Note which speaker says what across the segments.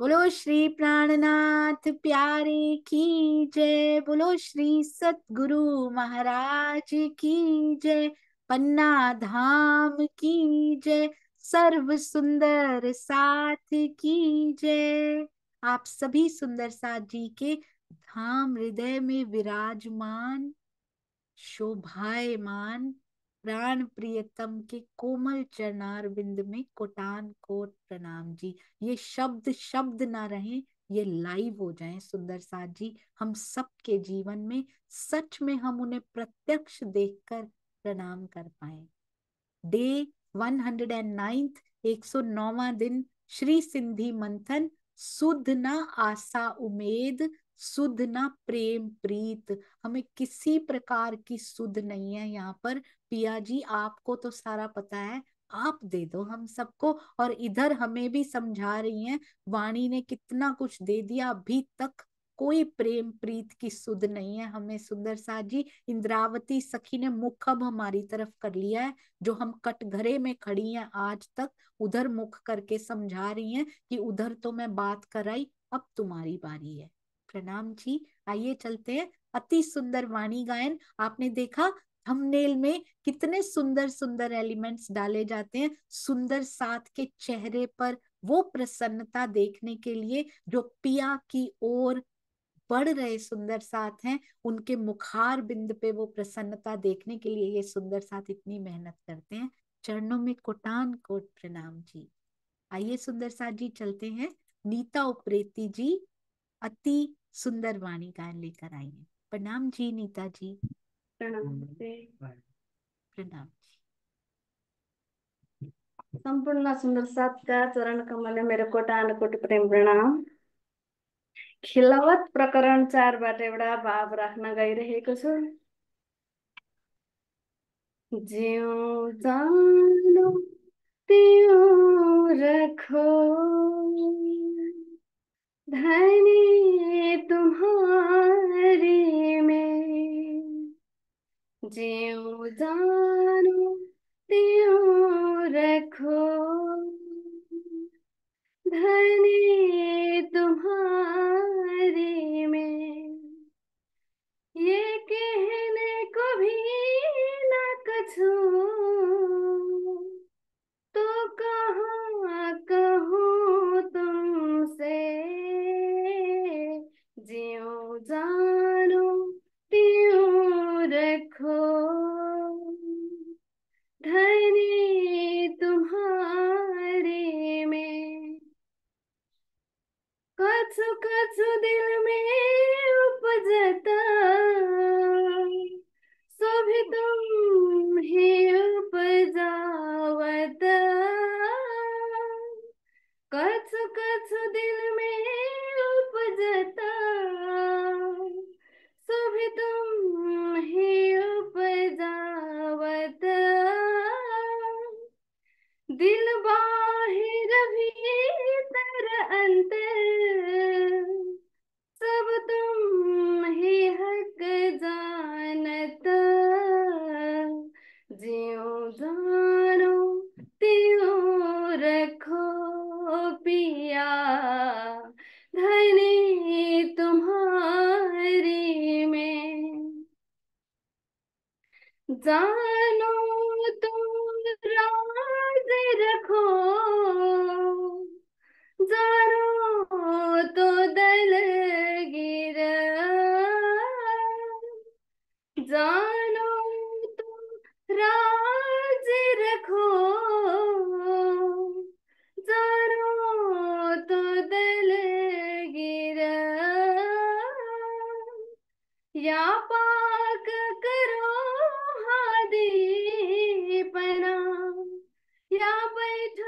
Speaker 1: बोलो श्री प्राणनाथ प्यारे की जय बोलो श्री सतगुरु महाराज की जय पन्ना धाम की जय सर्व सुंदर साथ की जय आप सभी सुंदर साथ जी के धाम हृदय में विराजमान शोभायमान प्राण प्रियतम के कोमल चरणार बिंद में कोटान कोट प्रणाम जी ये शब्द शब्द ना रहे ये लाइव हो जाए सुंदर साथ जी हम सबके जीवन में सच में हम उन्हें प्रत्यक्ष देखकर प्रणाम कर पाए day one hundred and ninth एक सौ नौवा दिन श्री सिंधी मंथन सुध ना आशा उमेद सुध ना प्रेम प्रीत हमें किसी प्रकार की सुध नहीं है यहाँ पर पिया जी आपको तो सारा पता है आप दे दो हम सबको और इधर हमें भी समझा रही हैं वाणी ने कितना कुछ दे दिया अभी तक कोई प्रेम प्रीत की सुध नहीं है हमें सुंदर सा जी इंद्रावती सखी ने मुख अब हमारी तरफ कर लिया है जो हम कटघरे में खड़ी हैं आज तक उधर मुख करके समझा रही हैं कि उधर तो मैं बात कराई अब तुम्हारी बारी है प्रणाम जी आइए चलते हैं अति सुंदर वाणी गायन आपने देखा थंबनेल में कितने सुंदर सुंदर एलिमेंट्स डाले जाते हैं सुंदर साथ के चेहरे पर वो प्रसन्नता देखने के लिए जो पिया की ओर बढ़ रहे सुंदर साथ हैं उनके मुखार बिंद पे वो प्रसन्नता देखने के लिए ये सुंदर साथ इतनी मेहनत करते हैं चरणों में कोटान कोट प्रणाम जी आइए सुंदर साथ जी चलते हैं नीता उपरेती जी अति सुंदर वाणी गायन लेकर आई है प्रणाम जी नीता जी
Speaker 2: प्रणाम संपूर्ण सुंदर सात का चरण कमल मेरे कोटा अनुकोट प्रेम प्रणाम खिलावत प्रकरण चार चारबाट एउटा भाव राख्न गइरहेको छु जिउ जानु त्यो रखो धनी ज्यों जानू त्यों रखो did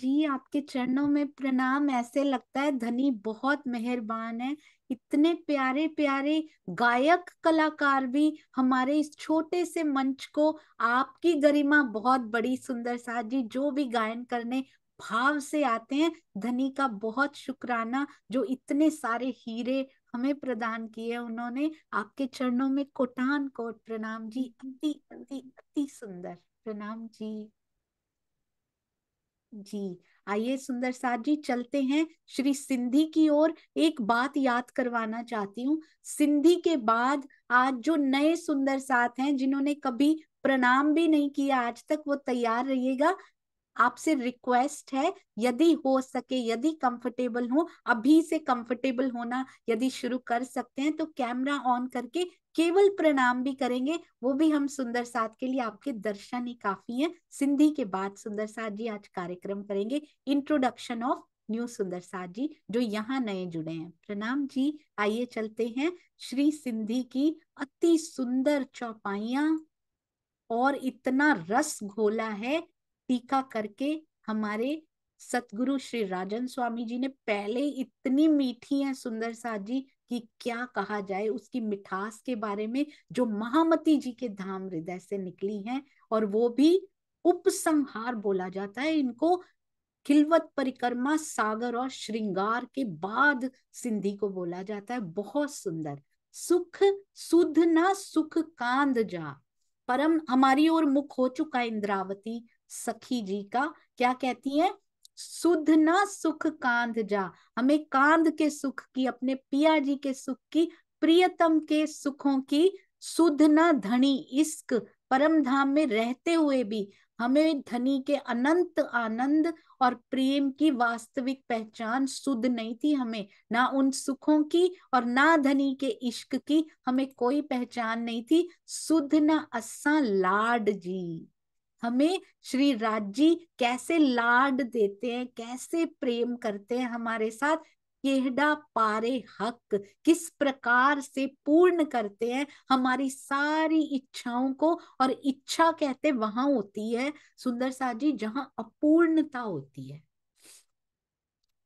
Speaker 1: जी आपके चरणों में प्रणाम ऐसे लगता है धनी बहुत मेहरबान है इतने प्यारे प्यारे गायक कलाकार भी हमारे इस छोटे से मंच को आपकी गरिमा बहुत बड़ी सुंदर साहब जी जो भी गायन करने भाव से आते हैं धनी का बहुत शुक्राना जो इतने सारे हीरे हमें प्रदान किए उन्होंने आपके चरणों में कोटान कोट प्रणाम जी अति अति अति सुंदर प्रणाम जी जी आइए सुंदर साथ जी चलते हैं श्री सिंधी की ओर एक बात याद करवाना चाहती हूँ सिंधी के बाद आज जो नए सुंदर साथ हैं जिन्होंने कभी प्रणाम भी नहीं किया आज तक वो तैयार रहिएगा आपसे रिक्वेस्ट है यदि हो सके यदि कंफर्टेबल हो अभी से कंफर्टेबल होना यदि शुरू कर सकते हैं तो कैमरा ऑन करके केवल प्रणाम भी करेंगे वो भी हम सुंदर साथ के लिए आपके दर्शन ही काफी है सिंधी के बाद सुंदर साथ जी आज कार्यक्रम करेंगे इंट्रोडक्शन ऑफ न्यू सुंदर साथ जी जो यहाँ नए जुड़े हैं प्रणाम जी आइए चलते हैं श्री सिंधी की अति सुंदर चौपाइया और इतना रस घोला है टीका करके हमारे सतगुरु श्री राजन स्वामी जी ने पहले इतनी मीठी है सुंदर साथ जी कि क्या कहा जाए उसकी मिठास के बारे में जो महामती जी के धाम हृदय से निकली हैं और वो भी उपसंहार बोला जाता है इनको खिलवत परिक्रमा सागर और श्रृंगार के बाद सिंधी को बोला जाता है बहुत सुंदर सुख सुध न सुख कांद जा परम हमारी ओर मुख हो चुका इंद्रावती सखी जी का क्या कहती है सुध ना सुख कांध जा हमें कांध के सुख की अपने पिया जी के सुख की प्रियतम के सुखों की सुध ना धनी इश्क परम धाम में रहते हुए भी हमें धनी के अनंत आनंद और प्रेम की वास्तविक पहचान शुद्ध नहीं थी हमें ना उन सुखों की और ना धनी के इश्क की हमें कोई पहचान नहीं थी शुद्ध ना अस्सा लाड जी हमें श्री राज जी कैसे लाड देते हैं कैसे प्रेम करते हैं हमारे साथ केहडा पारे हक किस प्रकार से पूर्ण करते हैं हमारी सारी इच्छाओं को और इच्छा कहते वहां होती है सुंदर सा जी जहां अपूर्णता होती है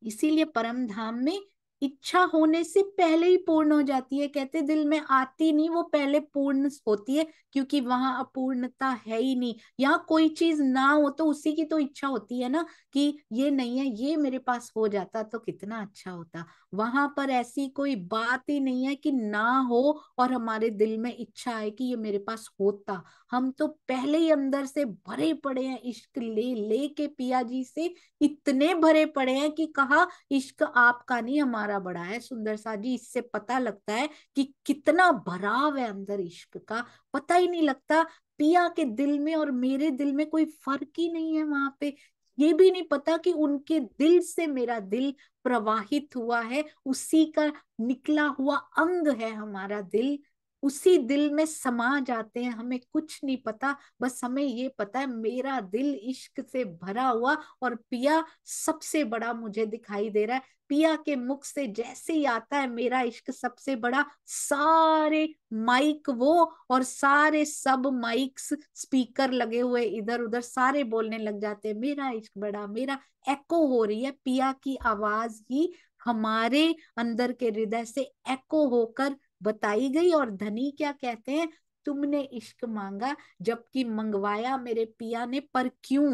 Speaker 1: इसीलिए परम धाम में इच्छा होने से पहले ही पूर्ण हो जाती है कहते दिल में आती नहीं वो पहले पूर्ण होती है क्योंकि वहां अपूर्णता है ही नहीं यहाँ कोई चीज ना हो तो उसी की तो इच्छा होती है ना कि ये नहीं है ये मेरे पास हो जाता तो कितना अच्छा होता वहां पर ऐसी कोई बात ही नहीं है कि ना हो और हमारे दिल में इच्छा है कि ये मेरे पास होता हम तो पहले ही अंदर से भरे पड़े हैं इश्क ले ले के पिया जी से इतने भरे पड़े हैं कि कहा इश्क आपका नहीं हमारा बड़ा है सुंदर सा जी इससे पता लगता है कि कितना भराव है अंदर इश्क का पता ही नहीं लगता पिया के दिल में और मेरे दिल में कोई फर्क ही नहीं है वहां पे ये भी नहीं पता कि उनके दिल से मेरा दिल प्रवाहित हुआ है उसी का निकला हुआ अंग है हमारा दिल उसी दिल में समा जाते हैं हमें कुछ नहीं पता बस हमें ये पता है मेरा दिल इश्क से भरा हुआ और पिया सबसे बड़ा मुझे दिखाई दे रहा है पिया के मुख से जैसे ही आता है मेरा इश्क सबसे बड़ा सारे माइक वो और सारे सब माइक्स स्पीकर लगे हुए इधर उधर सारे बोलने लग जाते हैं मेरा इश्क बड़ा मेरा एको हो रही है पिया की आवाज ही हमारे अंदर के हृदय से एको होकर बताई गई और धनी क्या कहते हैं तुमने इश्क मांगा जबकि मंगवाया मेरे पिया ने पर क्यों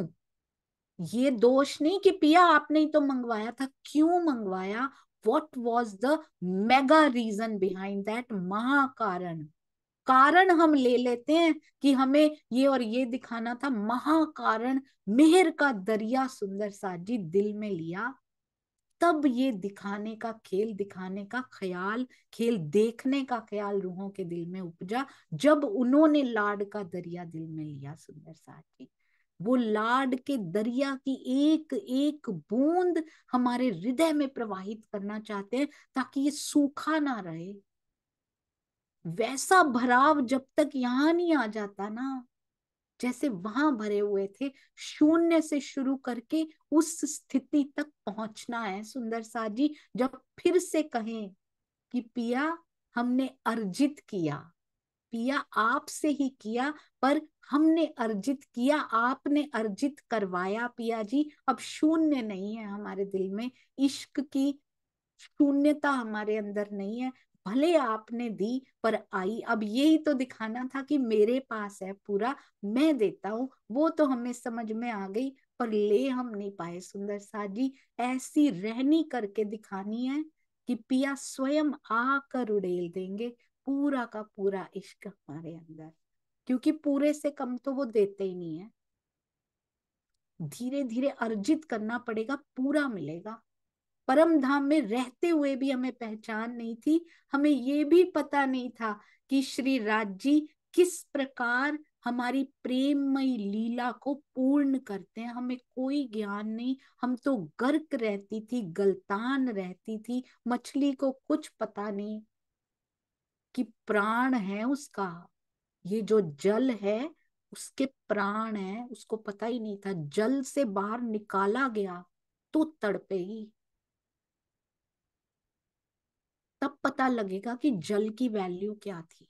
Speaker 1: ये दोष नहीं कि पिया आपने ही तो मंगवाया था क्यों मंगवाया what was the mega reason behind that महाकारण कारण हम ले लेते हैं कि हमें ये और ये दिखाना था महाकारण मेहर का दरिया सुंदर साजी दिल में लिया तब ये दिखाने का खेल दिखाने का ख्याल खेल देखने का ख्याल रूहों के दिल में उपजा जब उन्होंने लाड का दरिया दिल में लिया सुंदर साची वो लाड के दरिया की एक एक बूंद हमारे हृदय में प्रवाहित करना चाहते हैं ताकि ये सूखा ना रहे वैसा भराव जब तक यहां नहीं आ जाता ना जैसे वहां भरे हुए थे शून्य से शुरू करके उस स्थिति तक पहुंचना है सुंदर सा जी जब फिर से कहें कि पिया हमने अर्जित किया पिया आपसे ही किया पर हमने अर्जित किया आपने अर्जित करवाया पिया जी अब शून्य नहीं है हमारे दिल में इश्क की शून्यता हमारे अंदर नहीं है भले आपने दी पर आई अब यही तो दिखाना था कि मेरे पास है पूरा मैं देता हूँ वो तो हमें समझ में आ गई पर ले हम नहीं पाए सुंदर सा जी ऐसी रहनी करके दिखानी है कि पिया स्वयं आकर उड़ेल देंगे पूरा का पूरा इश्क हमारे अंदर क्योंकि पूरे से कम तो वो देते ही नहीं है धीरे धीरे अर्जित करना पड़ेगा पूरा मिलेगा परम धाम में रहते हुए भी हमें पहचान नहीं थी हमें ये भी पता नहीं था कि श्री राज जी किस प्रकार हमारी प्रेममयी लीला को पूर्ण करते हैं हमें कोई ज्ञान नहीं हम तो गर्क रहती थी गलतान रहती थी मछली को कुछ पता नहीं कि प्राण है उसका ये जो जल है उसके प्राण है उसको पता ही नहीं था जल से बाहर निकाला गया तो तड़पेगी तब पता लगेगा कि जल की वैल्यू क्या थी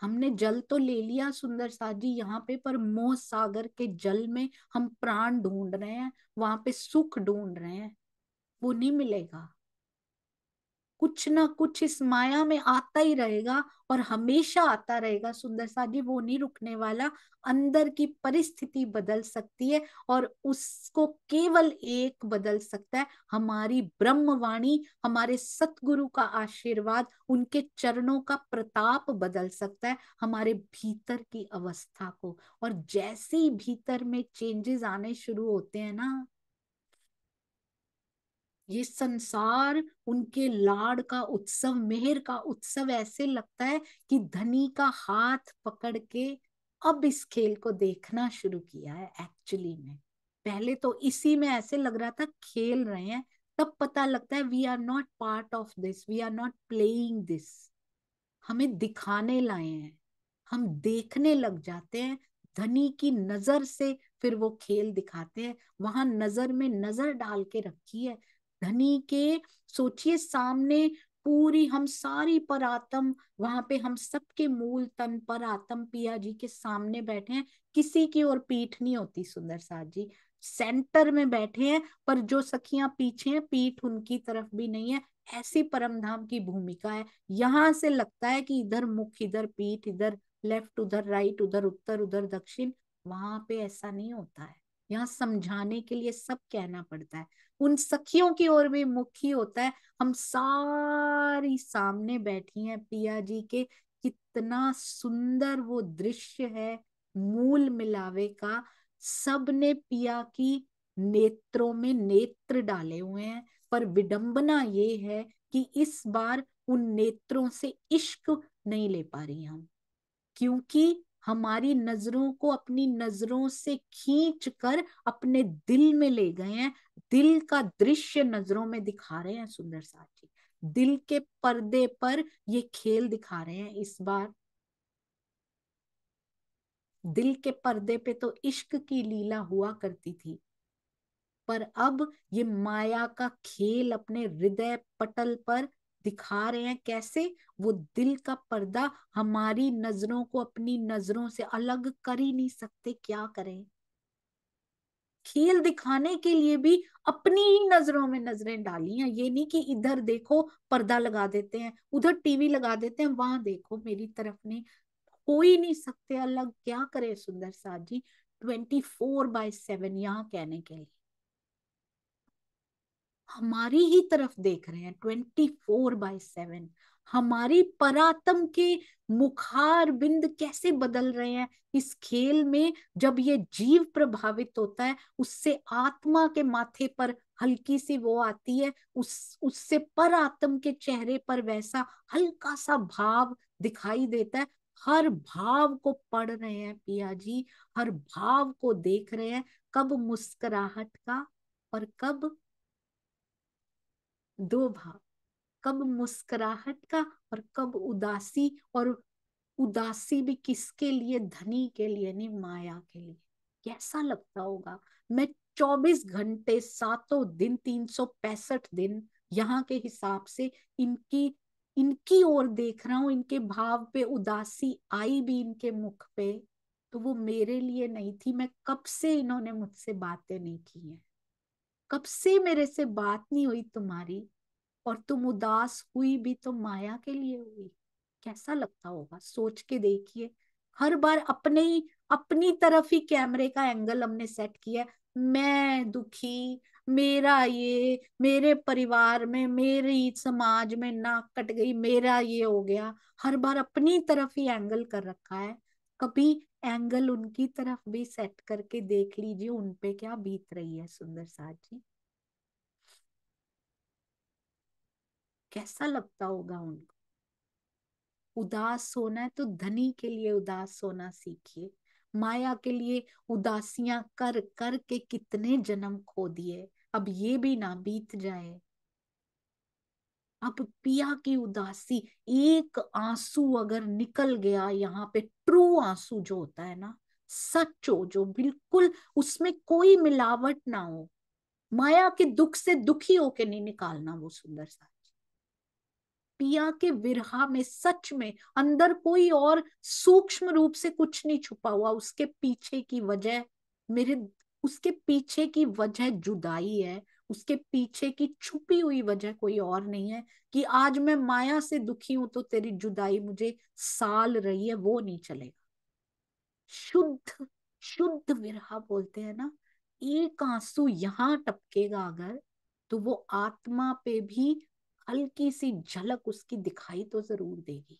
Speaker 1: हमने जल तो ले लिया सुंदर साथ जी यहाँ पे पर मोह सागर के जल में हम प्राण ढूंढ रहे हैं वहां पे सुख ढूंढ रहे हैं वो नहीं मिलेगा कुछ ना कुछ इस माया में आता ही रहेगा और हमेशा आता रहेगा सुंदर सा जी वो नहीं रुकने वाला अंदर की परिस्थिति बदल सकती है और उसको केवल एक बदल सकता है हमारी ब्रह्मवाणी हमारे सतगुरु का आशीर्वाद उनके चरणों का प्रताप बदल सकता है हमारे भीतर की अवस्था को और जैसे ही भीतर में चेंजेस आने शुरू होते हैं ना ये संसार उनके लाड का उत्सव मेहर का उत्सव ऐसे लगता है कि धनी का हाथ पकड़ के अब इस खेल को देखना शुरू किया है एक्चुअली में पहले तो इसी में ऐसे लग रहा था खेल रहे हैं तब पता लगता है we are not part of this we are not playing this हमें दिखाने लाए हैं हम देखने लग जाते हैं धनी की नजर से फिर वो खेल दिखाते हैं वहां नजर में नजर डाल के रखी है धनी के सोचिए सामने पूरी हम सारी पर आत्म वहां पे हम सबके मूल तन पर आत्म पिया जी के सामने बैठे हैं किसी की और पीठ नहीं होती सुंदर साहब जी सेंटर में बैठे हैं पर जो सखियां पीछे हैं पीठ उनकी तरफ भी नहीं है ऐसी परमधाम की भूमिका है यहाँ से लगता है कि इधर मुख इधर पीठ इधर लेफ्ट उधर राइट उधर उत्तर उधर दक्षिण वहां पे ऐसा नहीं होता है यहाँ समझाने के लिए सब कहना पड़ता है उन सखियों की ओर भी मुखी होता है हम सारी सामने बैठी हैं पिया जी के कितना सुंदर वो दृश्य है मूल मिलावे का सबने पिया की नेत्रों में नेत्र डाले हुए हैं पर विडंबना ये है कि इस बार उन नेत्रों से इश्क नहीं ले पा रही हम क्योंकि हमारी नजरों को अपनी नजरों से खींच कर अपने दिल में ले गए हैं दिल का दृश्य नजरों में दिखा रहे हैं सुंदर जी दिल के पर्दे पर ये खेल दिखा रहे हैं इस बार दिल के पर्दे पे तो इश्क की लीला हुआ करती थी पर अब ये माया का खेल अपने हृदय पटल पर दिखा रहे हैं कैसे वो दिल का पर्दा हमारी नजरों को अपनी नजरों से अलग कर ही नहीं सकते क्या करें खेल दिखाने के लिए भी अपनी ही नजरों में नजरें डाली हैं ये नहीं कि इधर देखो पर्दा लगा देते हैं उधर टीवी लगा देते हैं वहां देखो मेरी तरफ नहीं हो ही नहीं सकते अलग क्या करे सुंदर साहब ji twenty four by seven यहाँ कहने के लिए हमारी ही तरफ देख रहे हैं ट्वेंटी फोर बाय सेवन हमारी परातम के मुखार बिंद कैसे बदल रहे हैं इस खेल में जब ये जीव प्रभावित होता है उससे आत्मा के माथे पर हल्की सी वो आती है उस उससे पर आत्म के चेहरे पर वैसा हल्का सा भाव दिखाई देता है हर भाव को पढ़ रहे हैं पिया जी हर भाव को देख रहे हैं कब मुस्कुराहट का और कब दो भाव कब मुस्कुराहट का और कब उदासी और उदासी भी किसके लिए धनी के लिए यानी माया के लिए कैसा लगता होगा मैं 24 घंटे सातों दिन तीन सौ पैंसठ दिन यहाँ के हिसाब से इनकी इनकी ओर देख रहा हूँ इनके भाव पे उदासी आई भी इनके मुख पे तो वो मेरे लिए नहीं थी मैं कब से इन्होंने मुझसे बातें नहीं की हैं कब से मेरे से बात नहीं हुई तुम्हारी और तुम उदास हुई भी तो माया के लिए हुई कैसा लगता होगा सोच के देखिए हर बार अपने ही अपनी तरफ ही कैमरे का एंगल हमने सेट किया मैं दुखी मेरा ये मेरे परिवार में मेरी समाज में नाक कट गई मेरा ये हो गया हर बार अपनी तरफ ही एंगल कर रखा है कभी एंगल उनकी तरफ भी सेट करके देख लीजिए उनपे क्या बीत रही है सुंदर साहब जी कैसा लगता होगा उनको उदास होना है तो धनी के लिए उदास होना सीखिए माया के लिए उदासियां कर कर के कितने जन्म खो दिए अब ये भी ना बीत जाए अब पिया की उदासी एक आंसू अगर निकल गया यहाँ पे ट्रू आंसू जो होता है ना सच हो जो बिल्कुल उसमें कोई मिलावट ना हो माया के दुख से दुखी होके नहीं निकालना वो सुंदर सा पिया के विरहा में सच में अंदर कोई और सूक्ष्म रूप से कुछ नहीं छुपा हुआ उसके पीछे की वजह मेरे उसके पीछे की वजह जुदाई है उसके पीछे की छुपी हुई वजह कोई और नहीं है कि आज मैं माया से दुखी हूं तो तेरी जुदाई मुझे साल रही है वो नहीं चलेगा शुद्ध शुद्ध विरह बोलते हैं ना एक आंसू यहाँ टपकेगा अगर तो वो आत्मा पे भी हल्की सी झलक उसकी दिखाई तो जरूर देगी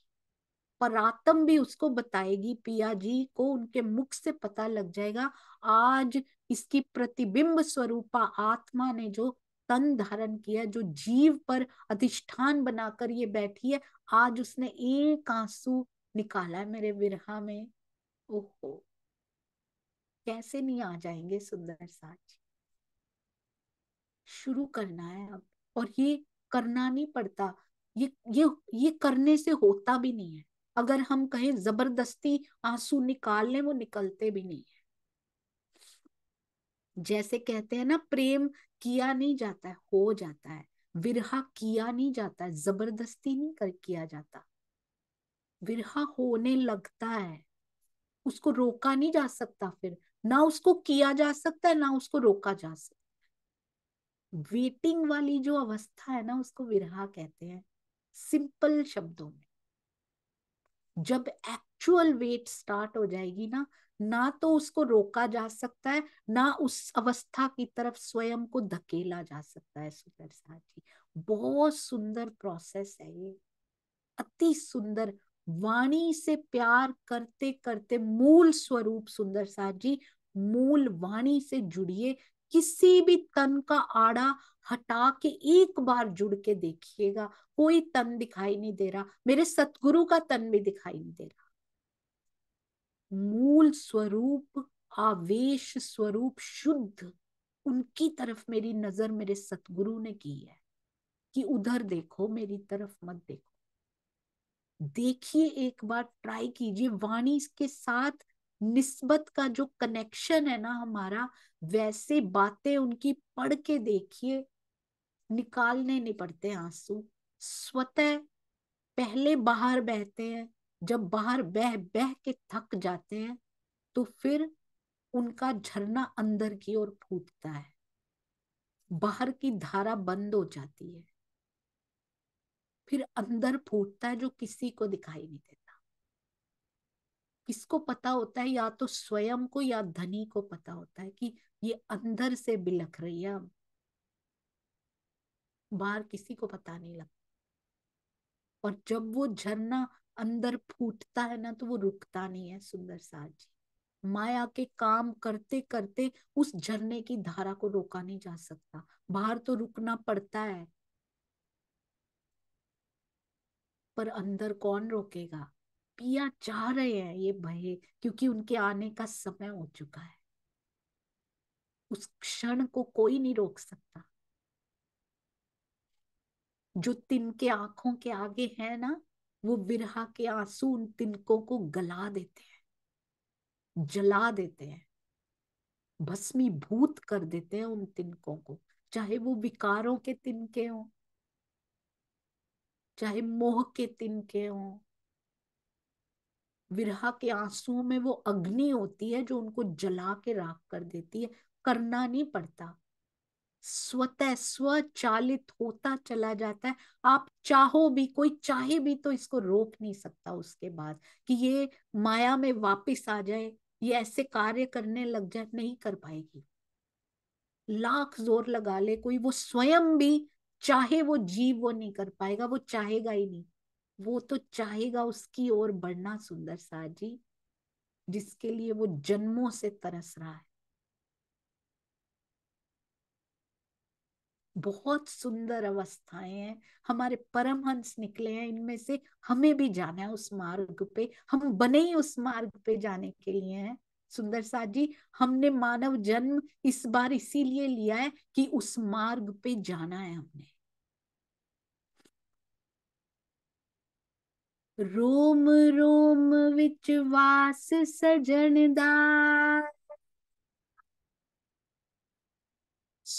Speaker 1: पर आत्म भी उसको बताएगी पिया जी को उनके मुख से पता लग जाएगा आज इसकी प्रतिबिंब स्वरूपा आत्मा ने जो तन धारण किया जो जीव पर अधिष्ठान बनाकर ये बैठी है आज उसने एक आंसू निकाला है मेरे विरहा में ओहो कैसे नहीं आ जाएंगे सुंदर साज शुरू करना है अब और ये करना नहीं पड़ता ये ये ये करने से होता भी नहीं है अगर हम कहें जबरदस्ती आंसू निकाल लें वो निकलते भी नहीं है जैसे कहते हैं ना प्रेम किया नहीं जाता है हो जाता है विरहा किया नहीं जाता है जबरदस्ती नहीं कर किया जाता विरहा होने लगता है उसको रोका नहीं जा सकता फिर ना उसको किया जा सकता है ना उसको रोका जा सकता वेटिंग वाली जो अवस्था है ना उसको विरहा कहते हैं सिंपल शब्दों में जब एक्चुअल वेट स्टार्ट हो जाएगी ना ना तो उसको रोका जा सकता है ना उस अवस्था की तरफ स्वयं को धकेला जा सकता है सुंदर जी बहुत सुंदर प्रोसेस है ये अति सुंदर वाणी से प्यार करते करते मूल स्वरूप सुंदर साहब जी मूल वाणी से जुड़िए किसी भी तन का आड़ा हटा के एक बार जुड़ के देखिएगा कोई तन दिखाई नहीं दे रहा मेरे सतगुरु का तन भी दिखाई नहीं दे रहा मूल स्वरूप आवेश स्वरूप शुद्ध उनकी तरफ मेरी नजर मेरे सतगुरु ने की है कि उधर देखो मेरी तरफ मत देखो देखिए एक बार ट्राई कीजिए वाणी के साथ निस्बत का जो कनेक्शन है ना हमारा वैसे बातें उनकी पढ़ के देखिए निकालने नहीं पड़ते आंसू स्वतः पहले बाहर बहते हैं जब बाहर बह बह के थक जाते हैं तो फिर उनका झरना अंदर की ओर फूटता है बाहर की धारा बंद हो जाती है फिर अंदर फूटता है जो किसी को दिखाई नहीं देता किसको पता होता है या तो स्वयं को या धनी को पता होता है कि ये अंदर से बिलख रही है बाहर किसी को पता नहीं लगता और जब वो झरना अंदर फूटता है ना तो वो रुकता नहीं है सुंदर साज जी माया के काम करते करते उस झरने की धारा को रोका नहीं जा सकता बाहर तो रुकना पड़ता है पर अंदर कौन रोकेगा पिया चाह रहे हैं ये भय क्योंकि उनके आने का समय हो चुका है उस क्षण को कोई नहीं रोक सकता जो तिनके आंखों के आगे है ना वो विरहा के आंसू उन तिनकों को गला देते हैं जला देते हैं भस्मी भूत कर देते हैं उन तिनकों को चाहे वो विकारों के तिनके हों चाहे मोह के तिनके हों विरहा के आंसुओं में वो अग्नि होती है जो उनको जला के राख कर देती है करना नहीं पड़ता स्वतः स्वचालित होता चला जाता है आप चाहो भी कोई चाहे भी तो इसको रोक नहीं सकता उसके बाद कि ये माया में वापस आ जाए ये ऐसे कार्य करने लग जाए नहीं कर पाएगी लाख जोर लगा ले कोई वो स्वयं भी चाहे वो जीव वो नहीं कर पाएगा वो चाहेगा ही नहीं वो तो चाहेगा उसकी ओर बढ़ना सुंदर साजी जिसके लिए वो जन्मों से तरस रहा है बहुत सुंदर अवस्थाएं हैं हमारे परमहंस निकले हैं इनमें से हमें भी जाना है उस मार्ग पे हम बने ही उस मार्ग पे जाने के लिए हैं सुंदर साथ जी हमने मानव जन्म इस बार इसीलिए लिया है कि उस मार्ग पे जाना है हमने रोम रोम विच वास सजनदार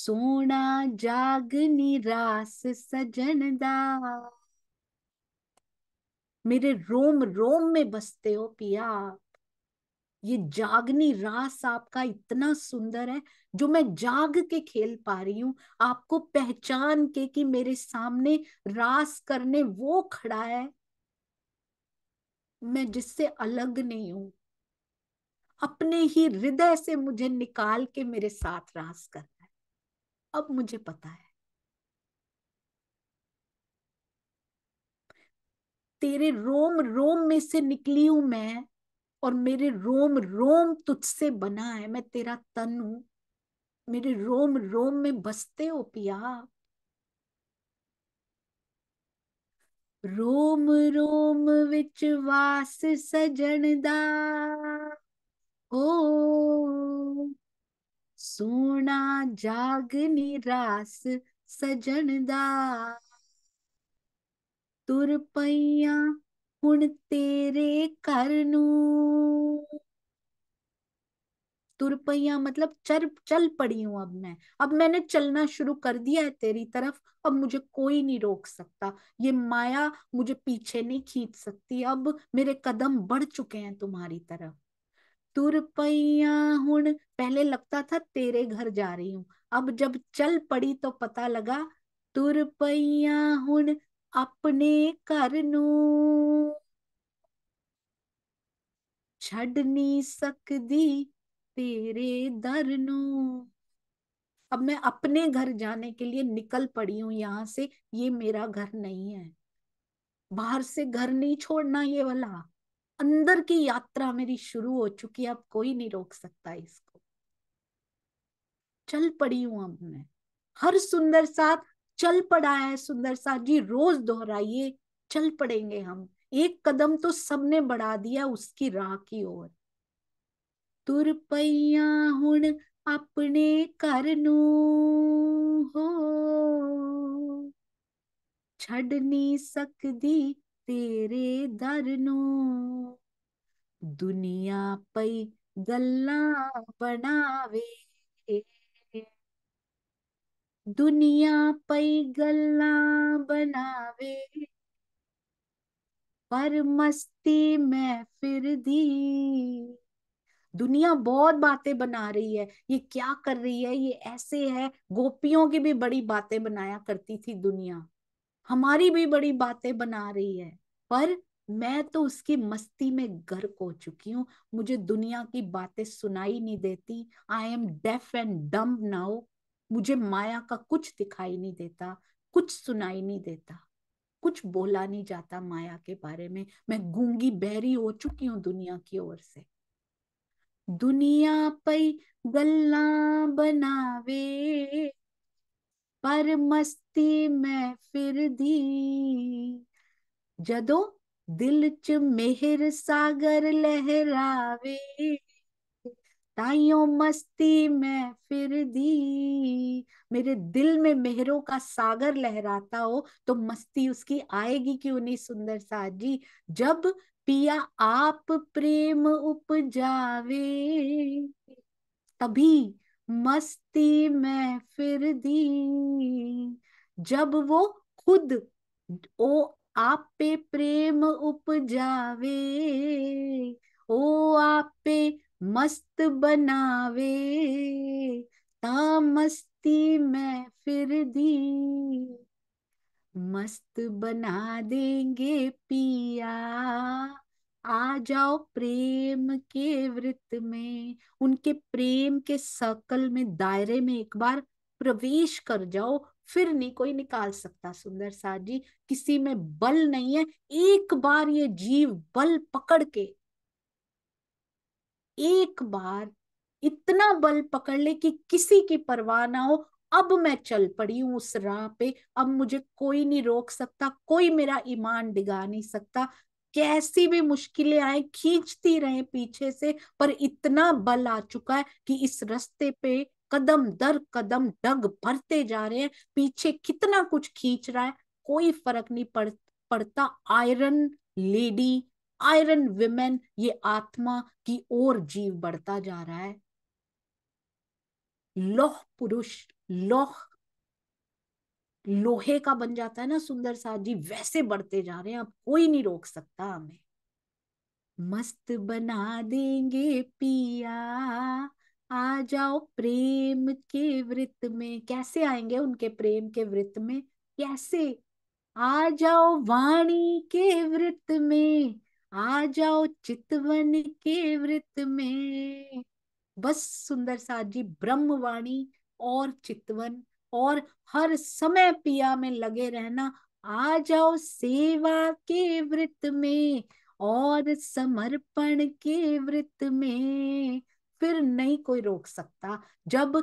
Speaker 1: सोना जाग निरास सजन दा मेरे रोम रोम में बसते हो पिया ये जागनी रास आपका इतना सुंदर है जो मैं जाग के खेल पा रही हूँ आपको पहचान के कि मेरे सामने रास करने वो खड़ा है मैं जिससे अलग नहीं हूं अपने ही हृदय से मुझे निकाल के मेरे साथ रास करना अब मुझे पता है तेरे रोम रोम में से निकली हूं मैं और मेरे रोम रोम तुझसे बना है मैं तेरा तन हूं मेरे रोम रोम में बसते हो पिया रोम रोम विच वास सजन दा ओ सोना जाग निरास सजन दा तुर पइया ਹੁਣ तेरे ਘਰ तुर पहिया मतलब चर चल पड़ी हूं अब मैं अब मैंने चलना शुरू कर दिया है तेरी तरफ अब मुझे कोई नहीं रोक सकता ये माया मुझे पीछे नहीं खींच सकती अब मेरे कदम बढ़ चुके हैं तुम्हारी तरफ तुर पैया हूं पहले लगता था तेरे घर जा रही हूं अब जब चल पड़ी तो पता लगा तुर पैया हूं अपने घर नू ਛੱਡ तेरे दर नू अब मैं अपने घर जाने के लिए निकल पड़ी हूं यहाँ से ये मेरा घर नहीं है बाहर से घर नहीं छोड़ना ये वाला अंदर की यात्रा मेरी शुरू हो चुकी है अब कोई नहीं रोक सकता इसको चल पड़ी हूं अब मैं हर सुंदर साथ चल पड़ा है सुंदर साथ जी रोज दोहराइए चल पड़ेंगे हम एक कदम तो सबने बढ़ा दिया उसकी राह की ओर तुर पैया अपने घर नू हो छड़ नहीं तेरे दर दुनिया ਦੁਨੀਆ ਪਈ बनावे दुनिया ਦੁਨੀਆ ਪਈ ਗੱਲਾਂ पर मस्ती में फिर दी दुनिया बहुत बातें बना रही है ये क्या कर रही है ये ऐसे है गोपियों की भी बड़ी बातें बनाया करती थी दुनिया हमारी भी बड़ी बातें बना रही है पर मैं तो उसकी मस्ती में गर्क हो चुकी हूँ मुझे दुनिया की बातें सुनाई नहीं देती I am deaf and dumb now मुझे माया का कुछ दिखाई नहीं देता कुछ सुनाई नहीं देता कुछ बोला नहीं जाता माया के बारे में मैं गूंगी बहरी हो चुकी हूँ दुनिया की ओर से दुनिया पई गल्ला बनावे पर मस्ती में फिर दी जदो दिल च मेहर सागर लहरावे ताइयों मस्ती में फिर दी मेरे दिल में मेहरों का सागर लहराता हो तो मस्ती उसकी आएगी क्यों नहीं सुंदर साजी जब पिया आप प्रेम उपजावे तभी मस्ती में फिर दी जब वो खुद ओ आपे प्रेम उपजावे ओ आपे मस्त बनावे ता मस्ती मैं फिर दी मस्त बना देंगे पिया आ जाओ प्रेम के वृत्त में उनके प्रेम के सकल में दायरे में एक बार प्रवेश कर जाओ फिर नहीं कोई निकाल सकता सुंदर साहब जी किसी में बल नहीं है एक बार ये जीव बल पकड़ के एक बार इतना बल पकड़ ले कि किसी की परवाह ना हो अब मैं चल पड़ी हूं उस राह पे अब मुझे कोई नहीं रोक सकता कोई मेरा ईमान डिगा नहीं सकता कैसी भी मुश्किलें आए खींचती रहे पीछे से पर इतना बल आ चुका है कि इस रास्ते पे कदम दर कदम डग भरते जा रहे हैं पीछे कितना कुछ खींच रहा है कोई फर्क नहीं पड़ पड़ता आयरन लेडी आयरन विमेन ये आत्मा की ओर जीव बढ़ता जा रहा है लोह पुरुष लोह लोहे का बन जाता है ना सुंदर सा जी वैसे बढ़ते जा रहे हैं अब कोई नहीं रोक सकता हमें मस्त बना देंगे पिया आ जाओ प्रेम के वृत्त में कैसे आएंगे उनके प्रेम के वृत्त में कैसे आ जाओ वाणी के वृत्त में आ जाओ चितवन के वृत्त में बस सुंदर साथ जी ब्रह्म वाणी और चितवन और हर समय पिया में लगे रहना आ जाओ सेवा के वृत्त में और समर्पण के वृत्त में फिर नहीं कोई रोक सकता जब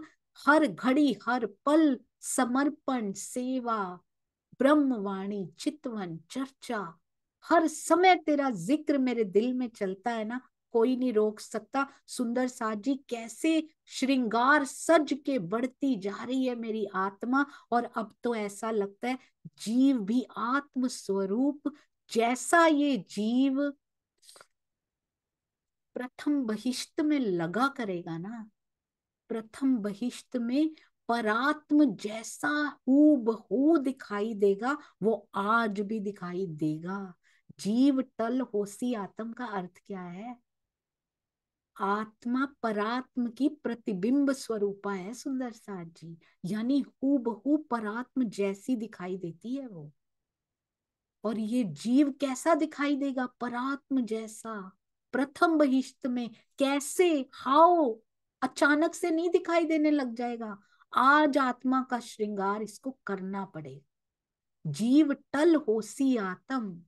Speaker 1: हर घड़ी हर पल समर्पण सेवा ब्रह्मवाणी चितवन चर्चा हर समय तेरा जिक्र मेरे दिल में चलता है ना कोई नहीं रोक सकता सुंदर साथ जी कैसे श्रृंगार सज के बढ़ती जा रही है मेरी आत्मा और अब तो ऐसा लगता है जीव भी आत्म स्वरूप जैसा ये जीव प्रथम बहिष्ट में लगा करेगा ना प्रथम बहिष्ट में परात्म जैसा हु बहू दिखाई देगा वो आज भी दिखाई देगा जीव टल होसी आत्म का अर्थ क्या है आत्मा परात्म की प्रतिबिंब स्वरूपा है सुंदर साथ जी यानी हु बहू परात्म जैसी दिखाई देती है वो और ये जीव कैसा दिखाई देगा परात्म जैसा प्रथम बहिष्ट में कैसे हाउ अचानक से नहीं दिखाई देने लग जाएगा आज आत्मा का श्रृंगार इसको करना पड़ेगा जीव टल सी आत्म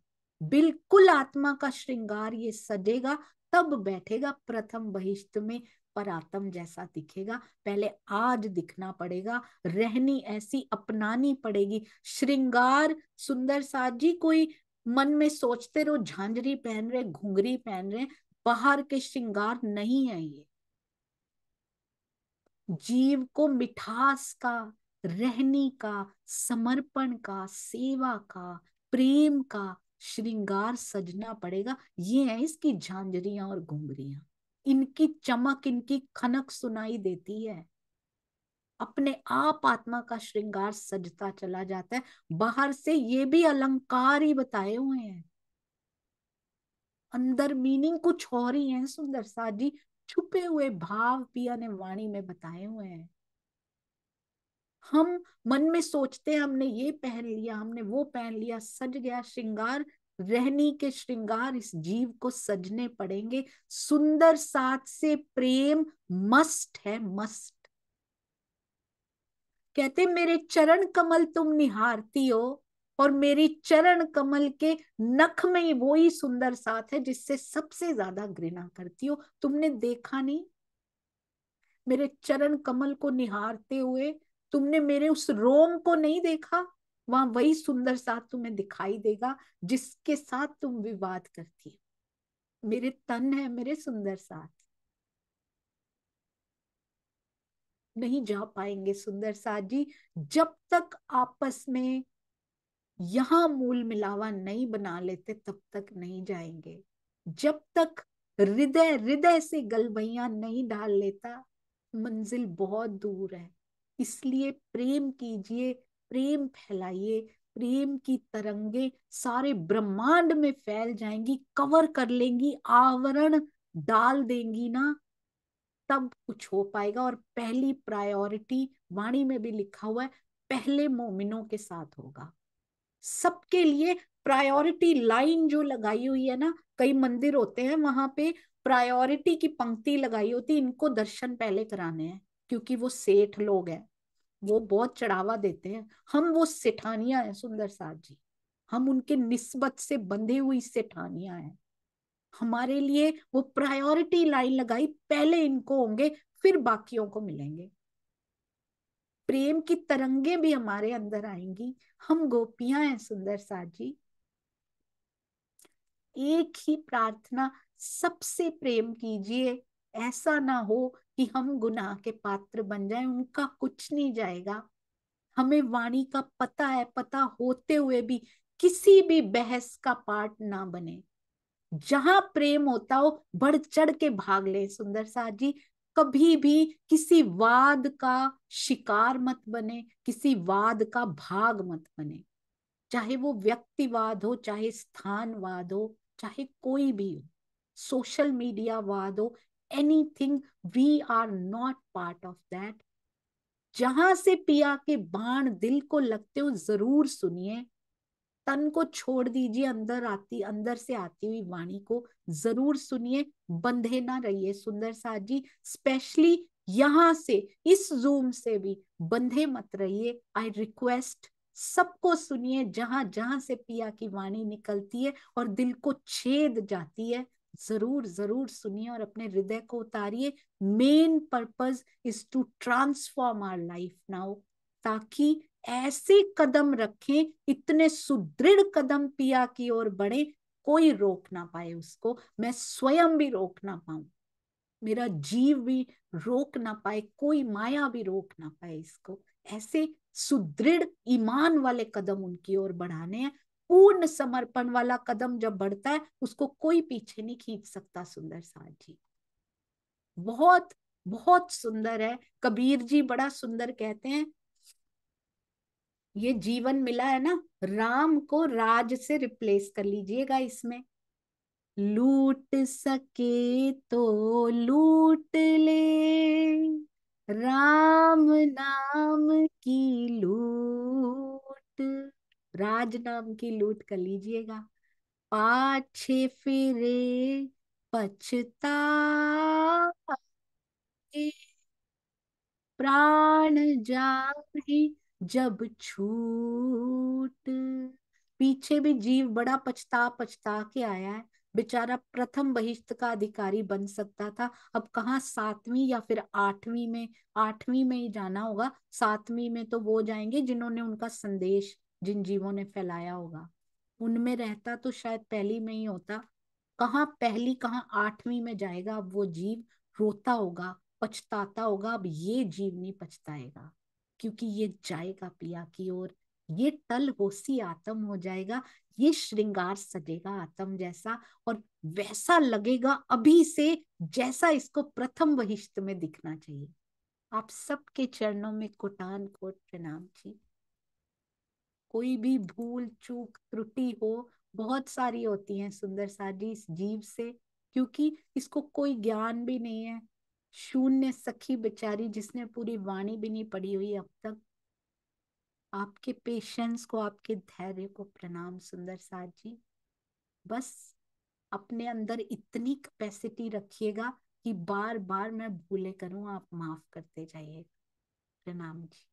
Speaker 1: बिल्कुल आत्मा का श्रृंगार ये सजेगा तब बैठेगा प्रथम बहिष्ट में परातम जैसा दिखेगा पहले आज दिखना पड़ेगा रहनी ऐसी अपनानी पड़ेगी श्रृंगार सुंदर साजी कोई मन में सोचते रहो झांझरी पहन रहे घुंघरी पहन रहे बाहर के श्रृंगार नहीं है ये जीव को मिठास का रहने का समर्पण का सेवा का प्रेम का श्रृंगार सजना पड़ेगा ये है इसकी झांझरिया और घुंघरियां इनकी चमक इनकी खनक सुनाई देती है अपने आप आत्मा का श्रृंगार सजता चला जाता है बाहर से ये भी अलंकार ही बताए हुए हैं अंदर मीनिंग कुछ और ही है सुंदर जी छुपे हुए भाव पिया ने वाणी में बताए हुए हैं हम मन में सोचते हैं हमने ये पहन लिया हमने वो पहन लिया सज गया श्रृंगार रहनी के श्रृंगार इस जीव को सजने पड़ेंगे सुंदर साथ से प्रेम मस्ट है मस्ट कहते मेरे चरण कमल तुम निहारती हो और मेरी चरण कमल के नख में ही वो ही सुंदर साथ है जिससे सबसे ज्यादा घृणा करती हो तुमने देखा नहीं मेरे चरण कमल को निहारते हुए तुमने मेरे उस रोम को नहीं देखा वहां वही सुंदर साथ तुम्हें दिखाई देगा जिसके साथ तुम विवाद करती हो मेरे तन है मेरे सुंदर साथ नहीं जा पाएंगे सुंदर साथ जी जब तक आपस में यहां मूल मिलावा नहीं बना लेते तब तक नहीं जाएंगे जब तक हृदय हृदय से गलबैया नहीं डाल लेता मंजिल बहुत दूर है इसलिए प्रेम कीजिए प्रेम फैलाइए प्रेम की तरंगे सारे ब्रह्मांड में फैल जाएंगी कवर कर लेंगी आवरण डाल देंगी ना तब कुछ हो पाएगा और पहली प्रायोरिटी वाणी में भी लिखा हुआ है पहले मोमिनों के साथ होगा सबके लिए प्रायोरिटी लाइन जो लगाई हुई है ना कई मंदिर होते हैं वहां पे प्रायोरिटी की पंक्ति लगाई होती है इनको दर्शन पहले कराने हैं क्योंकि वो सेठ लोग हैं वो बहुत चढ़ावा देते हैं हम वो सेठानिया हैं सुंदर साहब जी हम उनके निस्बत से बंधे हुई सेठानिया हैं हमारे लिए वो प्रायोरिटी लाइन लगाई पहले इनको होंगे फिर बाकियों को मिलेंगे प्रेम की तरंगे भी हमारे अंदर आएंगी हम गोपियां हैं सुंदर साजी एक ही प्रार्थना सबसे प्रेम कीजिए ऐसा ना हो कि हम गुनाह के पात्र बन जाए उनका कुछ नहीं जाएगा हमें वाणी का पता है पता होते हुए भी किसी भी बहस का पार्ट ना बने जहां प्रेम होता हो बढ़ चढ़ के भाग ले सुंदर साहब जी कभी भी किसी वाद का शिकार मत बने किसी वाद का भाग मत बने चाहे वो व्यक्तिवाद हो चाहे स्थानवाद हो चाहे कोई भी हो सोशल मीडिया वाद हो anything we are not part of that जहां से पिया के बाण दिल को लगते हो जरूर सुनिए तन को छोड़ दीजिए अंदर आती अंदर से आती हुई वाणी को जरूर सुनिए बंधे ना रहिए सुंदर साहब जी स्पेशली यहां से इस जूम से भी बंधे मत रहिए आई रिक्वेस्ट सबको सुनिए जहां जहां से पिया की वाणी निकलती है और दिल को छेद जाती है जरूर जरूर सुनिए और अपने हृदय को उतारिए main purpose is to transform our life now ताकि ऐसे कदम रखें इतने सुदृढ़ कदम पिया की ओर बढ़े कोई रोक ना पाए उसको मैं स्वयं भी रोक ना पाऊं मेरा जीव भी रोक ना पाए कोई माया भी रोक ना पाए इसको ऐसे सुदृढ़ ईमान वाले कदम उनकी ओर बढ़ाने हैं पूर्ण समर्पण वाला कदम जब बढ़ता है उसको कोई पीछे नहीं खींच सकता सुंदर साथ जी बहुत बहुत सुंदर है कबीर जी बड़ा सुंदर कहते हैं ये जीवन मिला है ना राम को राज से रिप्लेस कर लीजिएगा इसमें लूट सके तो लूट ले राम नाम की लूट राज नाम की लूट कर लीजिएगा पाछे फिरे पछता प्राण जा जब छूट पीछे भी जीव बड़ा पछता पछता के आया है बेचारा प्रथम बहिष्ठ का अधिकारी बन सकता था अब कहा सातवीं या फिर आठवीं में आठवीं में ही जाना होगा सातवीं में तो वो जाएंगे जिन्होंने उनका संदेश जिन जीवों ने फैलाया होगा उनमें रहता तो शायद पहली में ही होता कहा पहली कहा आठवीं में जाएगा अब वो जीव रोता होगा पछताता होगा अब ये जीव नहीं पछताएगा क्योंकि ये जाएगा पिया की ओर ये टल होसी आत्म हो जाएगा ये श्रृंगार सजेगा आत्म जैसा और वैसा लगेगा अभी से जैसा इसको प्रथम वहिष्ठ में दिखना चाहिए आप सबके चरणों में कुटान कोट प्रणाम जी कोई भी भूल चूक त्रुटि हो बहुत सारी होती हैं सुंदर साजी इस जीव से क्योंकि इसको कोई ज्ञान भी नहीं है शून्य सखी बेचारी जिसने पूरी वाणी भी नहीं पढ़ी हुई अब तक आपके पेशेंस को आपके धैर्य को प्रणाम सुंदर साथ जी बस अपने अंदर इतनी कैपेसिटी रखिएगा कि बार बार मैं भूले करूं आप माफ करते जाइए प्रणाम जी